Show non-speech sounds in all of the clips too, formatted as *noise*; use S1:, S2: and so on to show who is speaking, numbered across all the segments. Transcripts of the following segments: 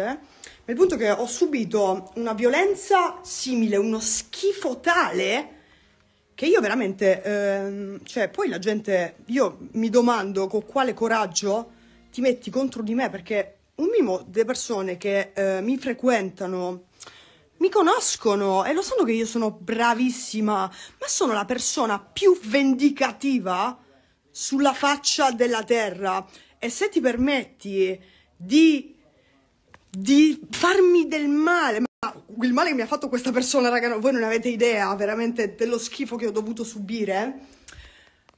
S1: per il punto che ho subito una violenza simile, uno schifo tale che io veramente, ehm, cioè poi la gente, io mi domando con quale coraggio ti metti contro di me perché un mimo delle persone che eh, mi frequentano mi conoscono e lo sanno che io sono bravissima, ma sono la persona più vendicativa sulla faccia della terra. E se ti permetti di di farmi del male. Ma il male che mi ha fatto questa persona, raga, no, voi non avete idea veramente dello schifo che ho dovuto subire.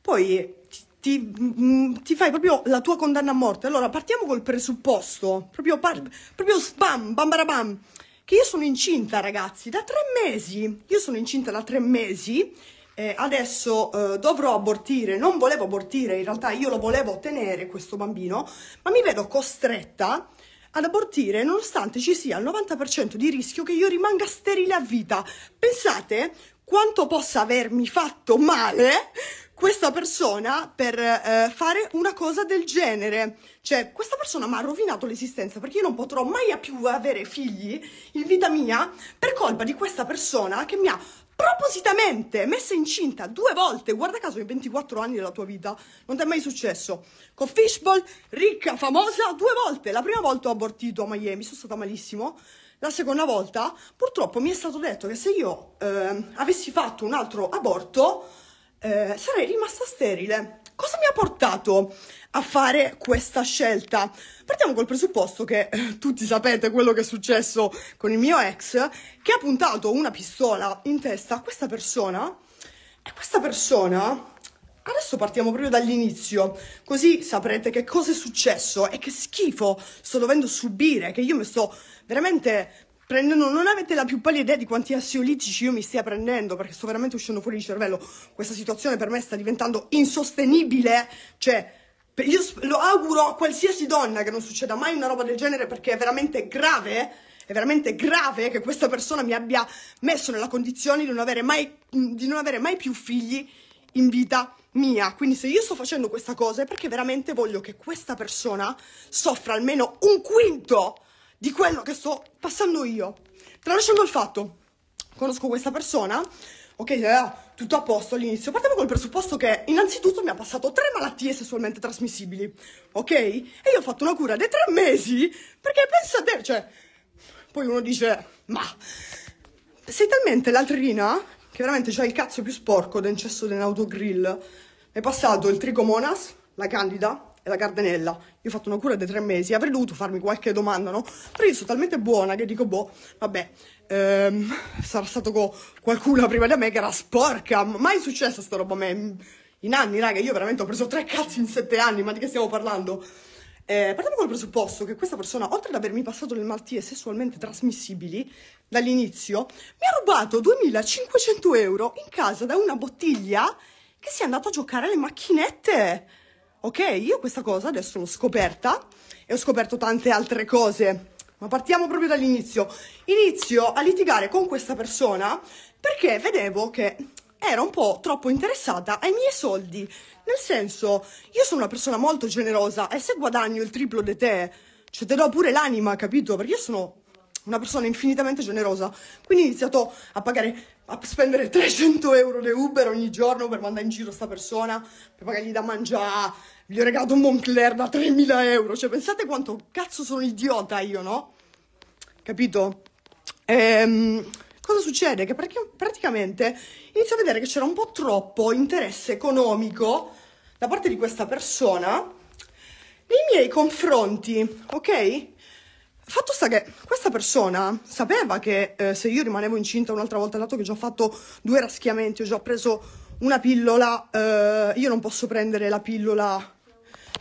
S1: Poi ti, ti, mm, ti fai proprio la tua condanna a morte. Allora, partiamo col presupposto, proprio, par, proprio spam, bambarabam, che io sono incinta, ragazzi, da tre mesi. Io sono incinta da tre mesi. Eh, adesso eh, dovrò abortire, non volevo abortire, in realtà io lo volevo tenere questo bambino, ma mi vedo costretta ad abortire nonostante ci sia il 90% di rischio che io rimanga sterile a vita. Pensate quanto possa avermi fatto male questa persona per eh, fare una cosa del genere. Cioè, questa persona mi ha rovinato l'esistenza perché io non potrò mai più avere figli in vita mia per colpa di questa persona che mi ha propositamente messa incinta due volte, guarda caso in 24 anni della tua vita, non ti è mai successo. Con Fishball, ricca, famosa, due volte. La prima volta ho abortito a Miami, sono stata malissimo. La seconda volta, purtroppo mi è stato detto che se io eh, avessi fatto un altro aborto, eh, sarei rimasta sterile. Cosa mi ha portato a fare questa scelta. Partiamo col presupposto che eh, tutti sapete quello che è successo con il mio ex, che ha puntato una pistola in testa a questa persona e questa persona... Adesso partiamo proprio dall'inizio, così saprete che cosa è successo e che schifo sto dovendo subire, che io mi sto veramente prendendo, non avete la più pallida idea di quanti assiolitici io mi stia prendendo, perché sto veramente uscendo fuori di cervello. Questa situazione per me sta diventando insostenibile, cioè io lo auguro a qualsiasi donna che non succeda mai una roba del genere perché è veramente grave, è veramente grave che questa persona mi abbia messo nella condizione di non avere mai, mm, non avere mai più figli in vita mia. Quindi se io sto facendo questa cosa è perché veramente voglio che questa persona soffra almeno un quinto di quello che sto passando io. Tralasciando il fatto, conosco questa persona, Ok, Lea, eh, tutto a posto all'inizio. Partiamo col presupposto che innanzitutto mi ha passato tre malattie sessualmente trasmissibili, ok? E io ho fatto una cura dei tre mesi perché pensate, cioè... Poi uno dice, ma... Sei talmente latrina che veramente c'hai il cazzo più sporco del cesso dell'autogrill. un È passato il tricomonas, la candida, e la Cardenella. Io ho fatto una cura di tre mesi, avrei dovuto farmi qualche domanda, no? Però io sono talmente buona che dico, boh, vabbè, ehm, sarà stato co- qualcuno prima di me che era sporca. Mai successa sta roba a me. In anni, raga, io veramente ho preso tre cazzi in sette anni, ma di che stiamo parlando? Eh, partiamo col presupposto che questa persona, oltre ad avermi passato le malattie sessualmente trasmissibili dall'inizio, mi ha rubato 2500 euro in casa da una bottiglia che si è andata a giocare alle macchinette. Ok, io questa cosa adesso l'ho scoperta e ho scoperto tante altre cose. Ma partiamo proprio dall'inizio. Inizio a litigare con questa persona perché vedevo che era un po' troppo interessata ai miei soldi. Nel senso, io sono una persona molto generosa e se guadagno il triplo di te, cioè te do pure l'anima, capito? Perché io sono una persona infinitamente generosa. Quindi ho iniziato a pagare a spendere 300 *laughs* euro di Uber ogni giorno per mandare in giro sta persona, per pagargli da mangiare, gli ho regalato un Moncler da 3.000 euro, cioè pensate quanto cazzo sono idiota io, no? Capito? Ehm, cosa succede? Che praticamente inizio a vedere che c'era un po' troppo interesse economico da parte di questa persona nei miei confronti, ok? Fatto sta che questa persona sapeva che eh, se io rimanevo incinta un'altra volta, dato che ho già fatto due raschiamenti, ho già preso una pillola, eh, io non posso prendere la pillola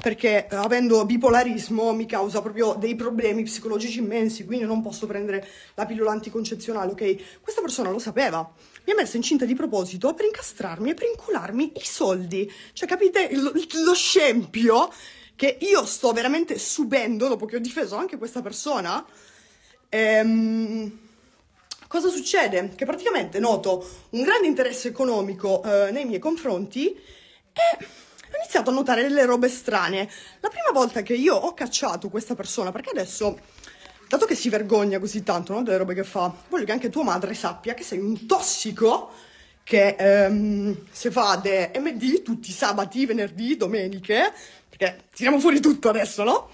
S1: perché eh, avendo bipolarismo mi causa proprio dei problemi psicologici immensi, quindi non posso prendere la pillola anticoncezionale, ok? Questa persona lo sapeva. Mi ha messo incinta di proposito per incastrarmi e per incularmi i soldi. Cioè, capite lo, lo scempio? che io sto veramente subendo dopo che ho difeso anche questa persona. Ehm, cosa succede? Che praticamente noto un grande interesse economico eh, nei miei confronti e ho iniziato a notare delle robe strane. La prima volta che io ho cacciato questa persona, perché adesso, dato che si vergogna così tanto no, delle robe che fa, voglio che anche tua madre sappia che sei un tossico che ehm, si fa de MD tutti sabati, venerdì, domeniche, perché tiriamo fuori tutto adesso, no?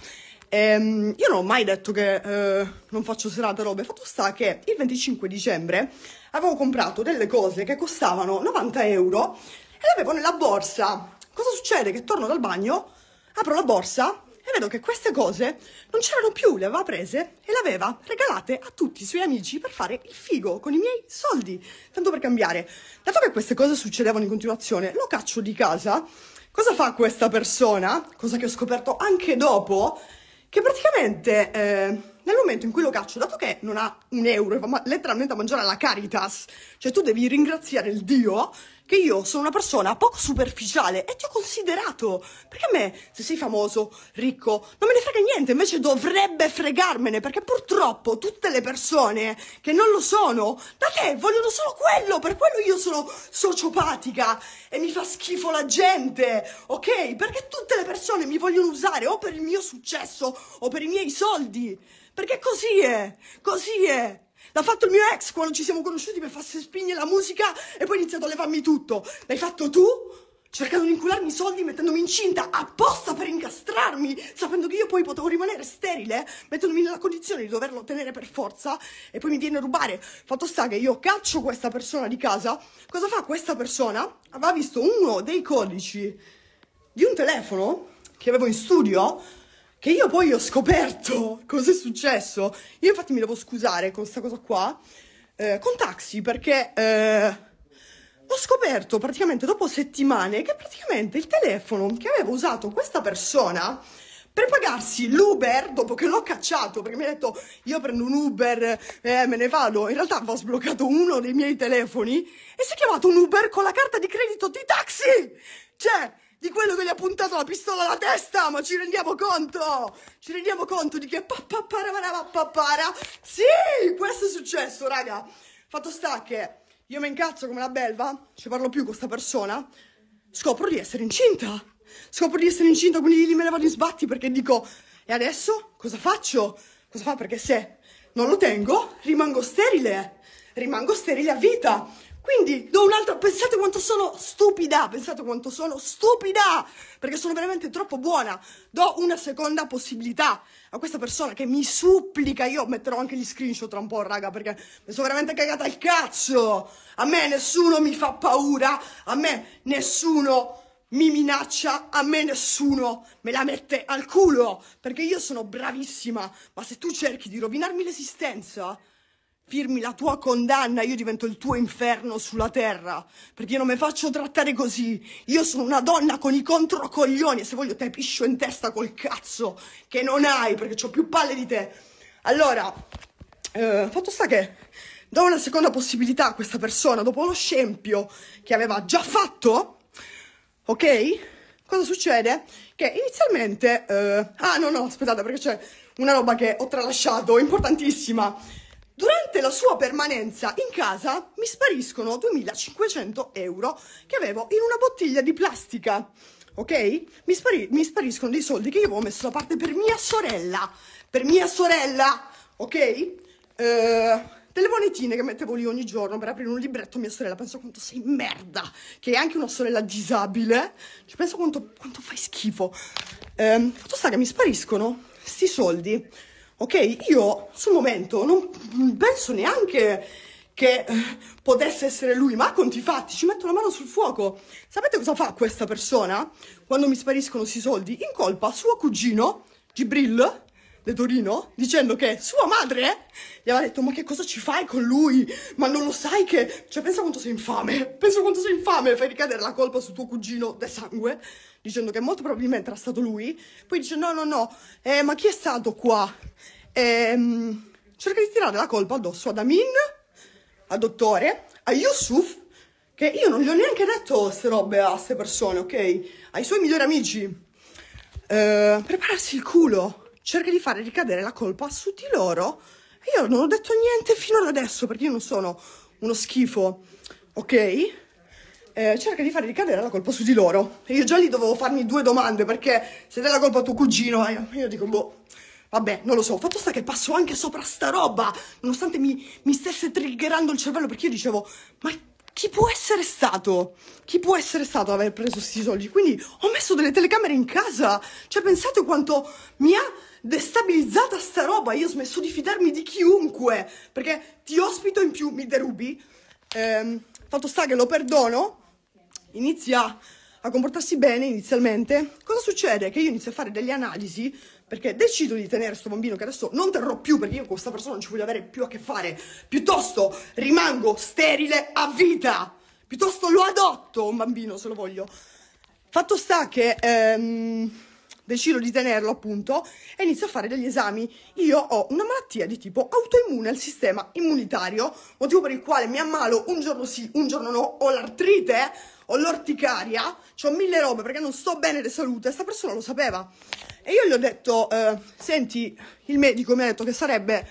S1: Ehm, io non ho mai detto che eh, non faccio serata robe, fatto sta che il 25 dicembre avevo comprato delle cose che costavano 90 euro e le avevo nella borsa. Cosa succede? Che torno dal bagno, apro la borsa, e vedo che queste cose non c'erano più, le aveva prese e le aveva regalate a tutti i suoi amici per fare il figo con i miei soldi, tanto per cambiare. Dato che queste cose succedevano in continuazione, lo caccio di casa. Cosa fa questa persona? Cosa che ho scoperto anche dopo, che praticamente... Eh, nel momento in cui lo caccio, dato che non ha un euro e va ma- letteralmente a mangiare alla Caritas, cioè tu devi ringraziare il Dio che io sono una persona poco superficiale e ti ho considerato. Perché a me, se sei famoso, ricco, non me ne frega niente, invece dovrebbe fregarmene, perché purtroppo tutte le persone che non lo sono, da te vogliono solo quello, per quello io sono sociopatica e mi fa schifo la gente, ok? Perché tutte le persone mi vogliono usare o per il mio successo o per i miei soldi. Perché così è, così è. L'ha fatto il mio ex quando ci siamo conosciuti per farsi spigne la musica e poi ha iniziato a levarmi tutto. L'hai fatto tu? Cercando di incularmi i soldi mettendomi incinta apposta per incastrarmi, sapendo che io poi potevo rimanere sterile, mettendomi nella condizione di doverlo tenere per forza e poi mi viene a rubare. Fatto sta che io caccio questa persona di casa. Cosa fa questa persona? Aveva visto uno dei codici di un telefono che avevo in studio che io poi ho scoperto *laughs* cos'è successo. Io infatti mi devo scusare con questa cosa qua, eh, con Taxi, perché eh, ho scoperto praticamente dopo settimane che praticamente il telefono che aveva usato questa persona per pagarsi l'Uber dopo che l'ho cacciato perché mi ha detto io prendo un Uber e eh, me ne vado in realtà aveva sbloccato uno dei miei telefoni e si è chiamato un Uber con la carta di credito di taxi cioè di quello che gli ha puntato la pistola alla testa, ma ci rendiamo conto? Ci rendiamo conto di che pappaparavaravappappara? Sì, questo è successo, raga. Fatto sta che io mi incazzo come una belva, ci parlo più con questa persona, scopro di essere incinta. Scopro di essere incinta, quindi me ne vado in sbatti perché dico, e adesso cosa faccio? Cosa fa? Perché se non lo tengo, rimango sterile. Rimango sterile a vita. Quindi do un'altra, pensate quanto sono stupida, pensate quanto sono stupida, perché sono veramente troppo buona. Do una seconda possibilità a questa persona che mi supplica, io metterò anche gli screenshot tra un po', raga, perché mi sono veramente cagata il cazzo. A me nessuno mi fa paura, a me nessuno mi minaccia, a me nessuno me la mette al culo, perché io sono bravissima, ma se tu cerchi di rovinarmi l'esistenza firmi la tua condanna, io divento il tuo inferno sulla terra, perché io non mi faccio trattare così. Io sono una donna con i controcoglioni e se voglio te piscio in testa col cazzo che non hai, perché ho più palle di te. Allora, eh, fatto sta che do una seconda possibilità a questa persona, dopo lo scempio che aveva già fatto, ok? Cosa succede? Che inizialmente... Eh, ah no no, aspettate perché c'è una roba che ho tralasciato, importantissima Durante la sua permanenza in casa mi spariscono 2500 euro che avevo in una bottiglia di plastica. Ok? Mi, spari mi spariscono dei soldi che io avevo messo da parte per mia sorella. Per mia sorella! Ok? Eh, delle monetine che mettevo lì ogni giorno per aprire un libretto. Mia sorella, penso quanto sei merda. Che è anche una sorella disabile. Cioè, penso quanto, quanto fai schifo. Eh, fatto sta che mi spariscono sti soldi ok? Io sul momento non penso neanche che eh, potesse essere lui, ma conti fatti, ci metto la mano sul fuoco. Sapete cosa fa questa persona quando mi spariscono questi soldi? In colpa suo cugino, Gibril, di Torino dicendo che sua madre eh, gli aveva detto ma che cosa ci fai con lui? Ma non lo sai che... Cioè pensa quanto sei infame, pensa quanto sei infame, fai ricadere la colpa su tuo cugino del sangue dicendo che molto probabilmente era stato lui. Poi dice no no no, eh, ma chi è stato qua? Ehm, cerca di tirare la colpa addosso ad Amin, al dottore, a Yusuf che io non gli ho neanche detto queste robe a queste persone, ok? Ai suoi migliori amici. Eh, prepararsi il culo cerca di fare ricadere la colpa su di loro. E io non ho detto niente fino ad adesso perché io non sono uno schifo, ok? Eh, cerca di fare ricadere la colpa su di loro. E io già lì dovevo farmi due domande perché se dai la colpa a tuo cugino, eh, io dico, boh, Vabbè, non lo so, fatto sta che passo anche sopra sta roba, nonostante mi, mi, stesse triggerando il cervello, perché io dicevo, ma chi può essere stato? Chi può essere stato ad aver preso questi soldi? Quindi ho messo delle telecamere in casa, cioè pensate quanto mi ha destabilizzata sta roba, io ho smesso di fidarmi di chiunque, perché ti ospito in più, mi derubi, ehm, fatto sta che lo perdono, inizia a comportarsi bene inizialmente, cosa succede? Che io inizio a fare delle analisi perché decido di tenere questo bambino che adesso non terrò più perché io con questa persona non ci voglio avere più a che fare, piuttosto rimango sterile a vita, piuttosto lo adotto un bambino se lo voglio. Fatto sta che... Ehm, decido di tenerlo appunto e inizio a fare degli esami. Io ho una malattia di tipo autoimmune al sistema immunitario, motivo per il quale mi ammalo un giorno sì, un giorno no, ho l'artrite, ho l'orticaria, ho mille robe perché non sto bene di salute, sta persona lo sapeva. E io gli ho detto, eh, senti, il medico mi ha detto che sarebbe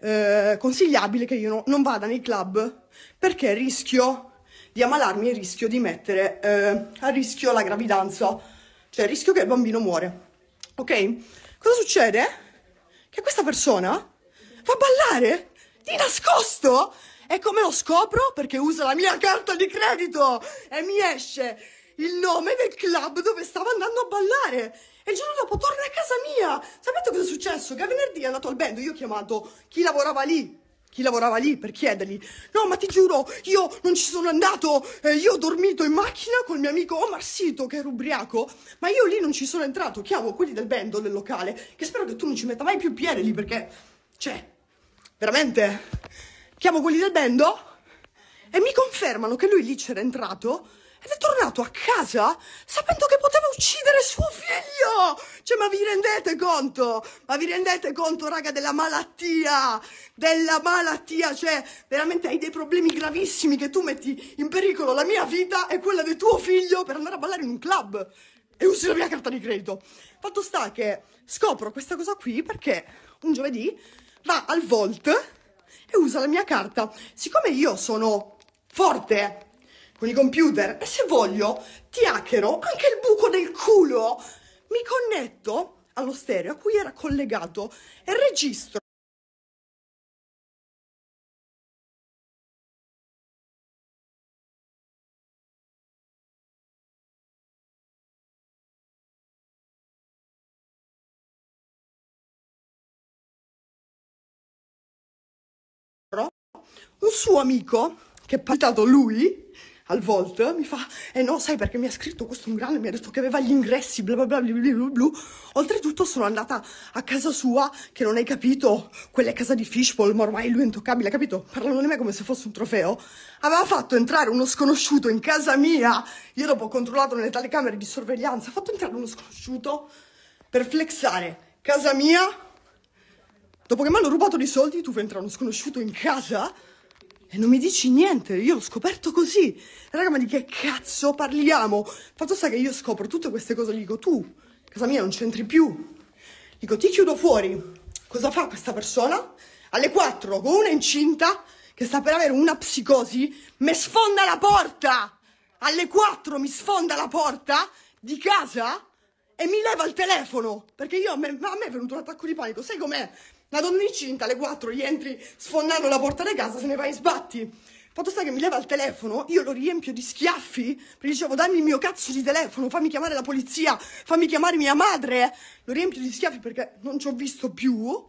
S1: eh, consigliabile che io no, non vada nei club perché rischio di ammalarmi e rischio di mettere eh, a rischio la gravidanza cioè, il rischio che il bambino muore. Ok? Cosa succede? Che questa persona fa ballare di nascosto e come lo scopro? Perché usa la mia carta di credito e mi esce il nome del club dove stava andando a ballare. E il giorno dopo torna a casa mia. Sapete cosa è successo? Che venerdì è andato al bando, io ho chiamato chi lavorava lì chi lavorava lì per chiedergli no ma ti giuro io non ci sono andato eh, io ho dormito in macchina con il mio amico Omar Sito che era ubriaco ma io lì non ci sono entrato chiamo quelli del bando del locale che spero che tu non ci metta mai più piede lì perché cioè veramente chiamo quelli del bando e mi confermano che lui lì c'era entrato ed è tornato a casa sapendo che poteva uccidere suo figlio. Cioè, ma vi rendete conto? Ma vi rendete conto, raga, della malattia? Della malattia, cioè, veramente hai dei problemi gravissimi che tu metti in pericolo la mia vita e quella del tuo figlio per andare a ballare in un club e usi la mia carta di credito. Fatto sta che scopro questa cosa qui perché un giovedì va al Volt e usa la mia carta. Siccome io sono forte con i computer e se voglio ti hackero anche il buco del culo. Mi connetto allo stereo a cui era collegato e registro. un suo amico che è passato lui al Volt, mi fa, eh no, sai perché mi ha scritto questo un grande mi ha detto che aveva gli ingressi, bla bla bla bla bla bla, bla. Oltretutto sono andata a casa sua, che non hai capito, quella è casa di Fishbowl, ma ormai lui è intoccabile, capito? Parlano di me come se fosse un trofeo. Aveva fatto entrare uno sconosciuto in casa mia, io dopo ho controllato nelle telecamere di sorveglianza, ha fatto entrare uno sconosciuto per flexare casa mia, dopo che mi hanno rubato dei soldi, tu fai entrare uno sconosciuto in casa? E non mi dici niente, io l'ho scoperto così. Raga, ma di che cazzo parliamo? Fatto sta che io scopro tutte queste cose, gli dico tu, casa mia non c'entri più. Dico ti chiudo fuori. Cosa fa questa persona? Alle 4 con una incinta che sta per avere una psicosi, mi sfonda la porta! Alle 4 mi sfonda la porta di casa e mi leva il telefono perché io, a me, a me è venuto un attacco di panico. Sai com'è? La donna incinta alle 4 gli entri sfondando la porta di casa, se ne va in sbatti. Fatto sta che mi leva il telefono, io lo riempio di schiaffi, perché dicevo dammi il mio cazzo di telefono, fammi chiamare la polizia, fammi chiamare mia madre. Lo riempio di schiaffi perché non ci ho visto più.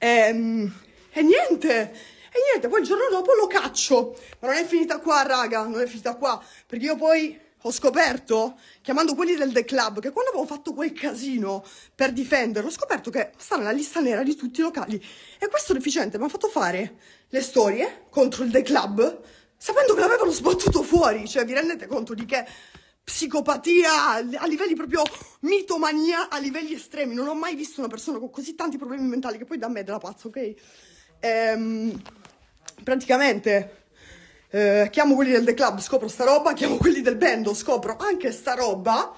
S1: Ehm, e niente, e niente, poi il giorno dopo lo caccio. Ma non è finita qua, raga, non è finita qua, perché io poi ho scoperto, chiamando quelli del The Club, che quando avevo fatto quel casino per difenderlo, ho scoperto che sta nella lista nera di tutti i locali. E questo deficiente mi ha fatto fare le storie contro il The Club, sapendo che l'avevano sbattuto fuori. Cioè, vi rendete conto di che psicopatia a livelli proprio mitomania, a livelli estremi. Non ho mai visto una persona con così tanti problemi mentali, che poi da me è della pazza, ok? Ehm, praticamente eh, chiamo quelli del The Club, scopro sta roba, chiamo quelli del Bendo, scopro anche sta roba,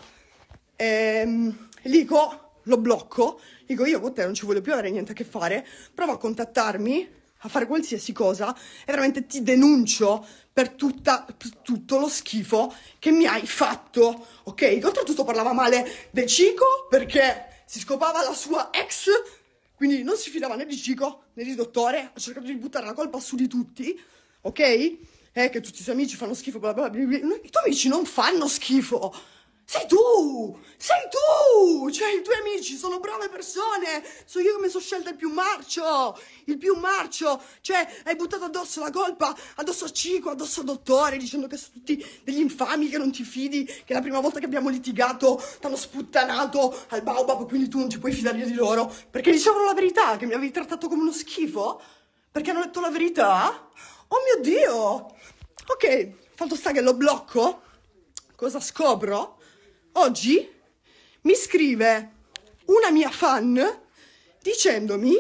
S1: ehm, dico, lo blocco, dico io con te non ci voglio più avere niente a che fare, provo a contattarmi, a fare qualsiasi cosa e veramente ti denuncio per, tutta, per tutto lo schifo che mi hai fatto, ok? Oltretutto parlava male del Cico perché si scopava la sua ex, quindi non si fidava né di Cico né di dottore, ha cercato di buttare la colpa su di tutti, ok? eh, che tutti i suoi amici fanno schifo, bla bla bla, bla. i tuoi amici non fanno schifo, sei tu, sei tu, cioè i tuoi amici sono brave persone, so io che mi sono scelta il più marcio, il più marcio, cioè hai buttato addosso la colpa, addosso a Cico, addosso a Dottore, dicendo che sono tutti degli infami, che non ti fidi, che la prima volta che abbiamo litigato ti hanno sputtanato al Baobab, quindi tu non ti puoi fidare di loro, perché dicevano la verità, che mi avevi trattato come uno schifo, perché hanno detto la verità? Oh mio Dio! Ok, fatto sta che lo blocco. Cosa scopro? Oggi mi scrive una mia fan dicendomi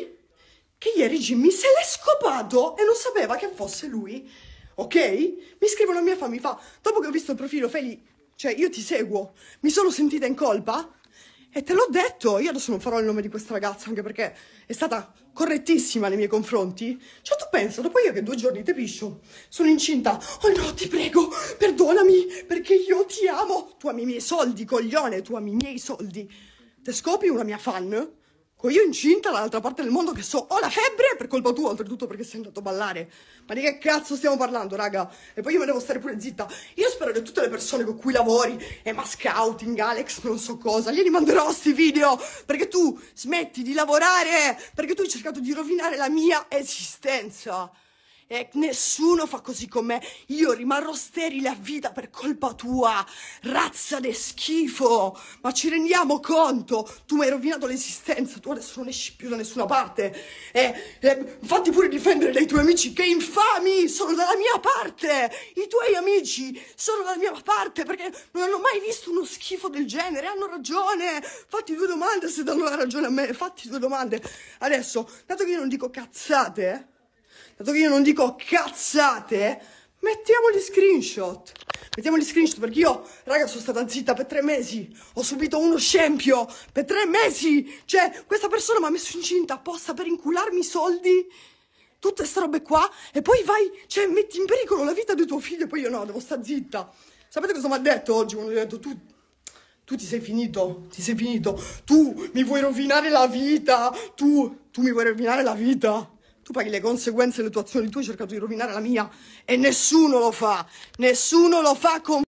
S1: che ieri Jimmy se l'è scopato e non sapeva che fosse lui. Ok? Mi scrive una mia fan, mi fa, dopo che ho visto il profilo, Feli, cioè io ti seguo, mi sono sentita in colpa? E te l'ho detto, io adesso non farò il nome di questa ragazza, anche perché è stata correttissima nei miei confronti. Cioè, tu pensa, dopo io che due giorni te piscio, sono incinta. Oh no, ti prego, perdonami, perché io ti amo. Tu ami i miei soldi, coglione, tu ami i miei soldi. Te scopri una mia fan? con io incinta dall'altra parte del mondo che so ho la febbre per colpa tua oltretutto perché sei andato a ballare ma di che cazzo stiamo parlando raga e poi io me devo stare pure zitta io spero che tutte le persone con cui lavori Emma Scouting Alex non so cosa glieli manderò sti video perché tu smetti di lavorare perché tu hai cercato di rovinare la mia esistenza e nessuno fa così con me. Io rimarrò sterile a vita per colpa tua. Razza de schifo. Ma ci rendiamo conto? Tu mi hai rovinato l'esistenza. Tu adesso non esci più da nessuna parte. E, e fatti pure difendere dai tuoi amici che infami sono dalla mia parte. I tuoi amici sono dalla mia parte perché non hanno mai visto uno schifo del genere. Hanno ragione. Fatti due domande se danno la ragione a me. Fatti due domande. Adesso, dato che io non dico cazzate, eh, dato che io non dico cazzate, eh, mettiamo gli screenshot. Mettiamo gli screenshot perché io, raga, sono stata zitta per tre mesi. Ho subito uno scempio per tre mesi. Cioè, questa persona mi ha messo incinta apposta per incularmi i soldi tutte queste robe qua e poi vai, cioè metti in pericolo la vita di tuo figlio e poi io no, devo stare zitta. Sapete cosa mi ha detto oggi quando gli ho detto tu, tu ti sei finito, ti sei finito, tu mi vuoi rovinare la vita, tu, tu mi vuoi rovinare la vita tu paghi le conseguenze delle tue azioni, tu hai cercato di rovinare la mia e nessuno lo fa, nessuno lo fa con